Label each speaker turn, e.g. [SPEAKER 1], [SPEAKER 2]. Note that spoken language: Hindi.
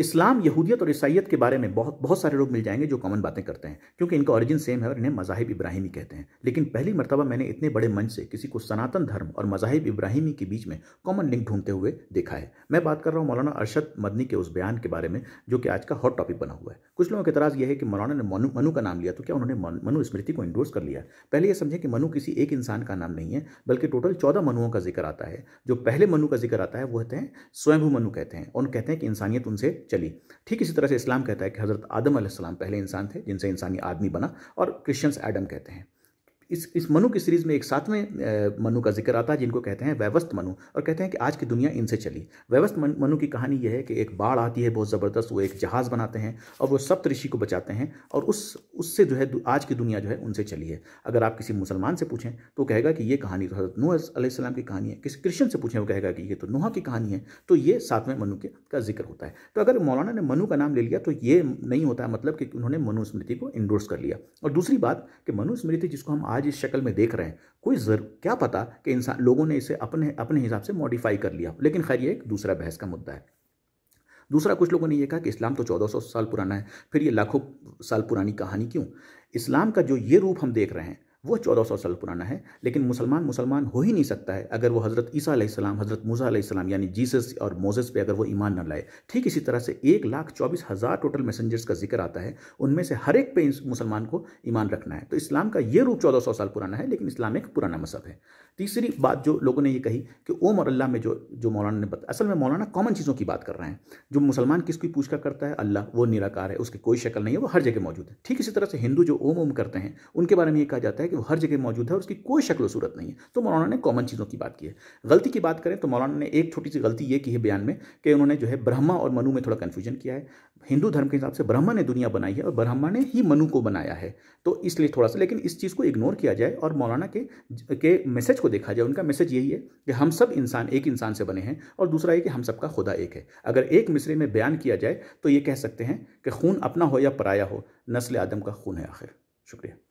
[SPEAKER 1] इस्लाम यहूदियत और ईसाइत के बारे में बहुत बहुत सारे लोग मिल जाएंगे जो कॉमन बातें करते हैं क्योंकि इनका ऑरिजिन सेम है और इन्हें मजाहिब इब्राहिमी कहते हैं लेकिन पहली मरतबा मैंने इतने बड़े मंच से किसी को सनातन धर्म और मजाहिब इब्राहिमी के बीच में कॉमन लिंक ढूंढते हुए देखा है मैं बात कर रहा हूँ मौलाना अरशद मदनी के उस बयान के बारे में जो कि आज का हॉट टॉपिक बना हुआ है कुछ लोगों का इतराज़ यह है कि मौलाना ने मनु का नाम लिया तो क्या उन्होंने मनु स्मृति को इंडोर्स कर लिया पहले यह समझें कि मनु किसी एक इंसान का नाम नहीं है बल्कि टोटल चौदह मनुओं का जिक्र आता है जो पहले मनु का जिक्र आता है वो कहते हैं स्वयंभू मनु कहते हैं और कहते हैं कि इंसानियत उनसे चली ठीक इसी तरह से इस्लाम कहता है कि हज़रत आदम पहले इंसान थे जिनसे इंसानी आदमी बना और क्रिश्चियंस एडम कहते हैं इस इस मनु की सीरीज में एक सातवें मनु का जिक्र आता है जिनको कहते हैं व्यवस्थ मनु और कहते हैं कि आज की दुनिया इनसे चली व्यवस्थ मनु की कहानी यह है कि एक बाढ़ आती है बहुत ज़बरदस्त वो एक जहाज़ बनाते हैं और वो सप्त ऋषि को बचाते हैं और उस उससे जो है आज की दुनिया जो है उनसे चली है अगर आप किसी मुसलमान से पूछें तो कहेगा कि ये कहानी तो हज़रत नूसम की कहानी है किसी क्रिश्चन से पूछें वो कहेगा कि ये तो नुहा की कहानी है तो ये सातवें मनु के का जिक्र होता है तो अगर मौलाना ने मनु का नाम ले लिया तो ये नहीं होता मतलब कि उन्होंने मनुस्मृति को इंडोर्स कर लिया और दूसरी बात कि मनुस्मृति जिसको हम आज इस शक्ल में देख रहे हैं कोई जर क्या पता कि इंसान लोगों ने इसे अपने अपने हिसाब से मॉडिफाई कर लिया लेकिन खैर ये एक दूसरा बहस का मुद्दा है दूसरा कुछ लोगों ने यह कहा कि इस्लाम तो 1400 साल पुराना है फिर ये लाखों साल पुरानी कहानी क्यों इस्लाम का जो ये रूप हम देख रहे हैं वह चौदह सौ साल पुराना है लेकिन मुसलमान मुसलमान हो ही नहीं सकता है अगर वो हज़रत ईसा सलाम हज़रत मूज़ा सलाम यानी जीसस और मोजस पे अगर वो ईमान न लाए ठीक इसी तरह से एक लाख चौबीस हज़ार टोटल मैसेंजर्स का जिक्र आता है उनमें से हर एक पे मुसलमान को ईमान रखना है तो इस्लाम का ये रूप चौदह सौ साल पुराना है लेकिन इस्लाम एक पुराना मजहब है तीसरी बात जो लोगों ने ये कही कि ओम और अल्लाह में जो जो मौलाना ने बताया असल में मौलाना कॉमन चीज़ों की बात कर रहे हैं जो मुसलमान किसकी पूछा करता है अल्लाह वो निराकार है उसकी कोई शक्ल नहीं है वो हर जगह मौजूद है ठीक इसी तरह से हिंदू जो ओम ओम करते हैं उनके बारे में ये कहा जाता है कि कि वो हर जगह मौजूद है और उसकी कोई शक्ल सूरत नहीं है तो मौलाना ने कॉमन चीज़ों की बात की है गलती की बात करें तो मौलाना ने एक छोटी सी गलती ये की है बयान में कि उन्होंने जो है ब्रह्मा और मनु में थोड़ा कन्फ्यूजन किया है हिंदू धर्म के हिसाब से ब्रह्मा ने दुनिया बनाई है और ब्रह्मा ने ही मनु को बनाया है तो इसलिए थोड़ा सा लेकिन इस चीज़ को इग्नोर किया जाए और मौलाना के के मैसेज को देखा जाए उनका मैसेज यही है कि हम सब इंसान एक इंसान से बने हैं और दूसरा ये कि हम सबका खुदा एक है अगर एक मिसरे में बयान किया जाए तो ये कह सकते हैं कि खून अपना हो या पराया हो नस्ल आदम का खून है आखिर शुक्रिया